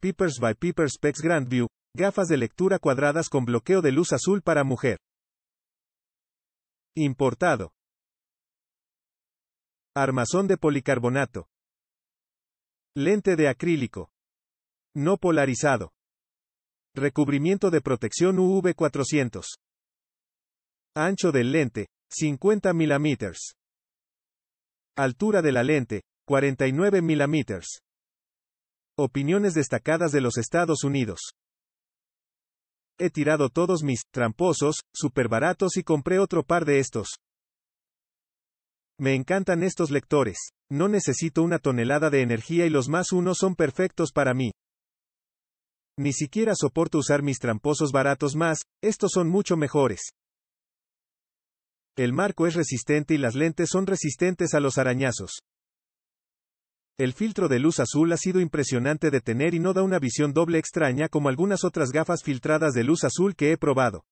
Peepers by Peepers Specs Grandview, gafas de lectura cuadradas con bloqueo de luz azul para mujer. Importado. Armazón de policarbonato. Lente de acrílico. No polarizado. Recubrimiento de protección UV400. Ancho del lente, 50 mm. Altura de la lente, 49 mm. Opiniones destacadas de los Estados Unidos. He tirado todos mis tramposos, superbaratos baratos y compré otro par de estos. Me encantan estos lectores. No necesito una tonelada de energía y los más uno son perfectos para mí. Ni siquiera soporto usar mis tramposos baratos más, estos son mucho mejores. El marco es resistente y las lentes son resistentes a los arañazos. El filtro de luz azul ha sido impresionante de tener y no da una visión doble extraña como algunas otras gafas filtradas de luz azul que he probado.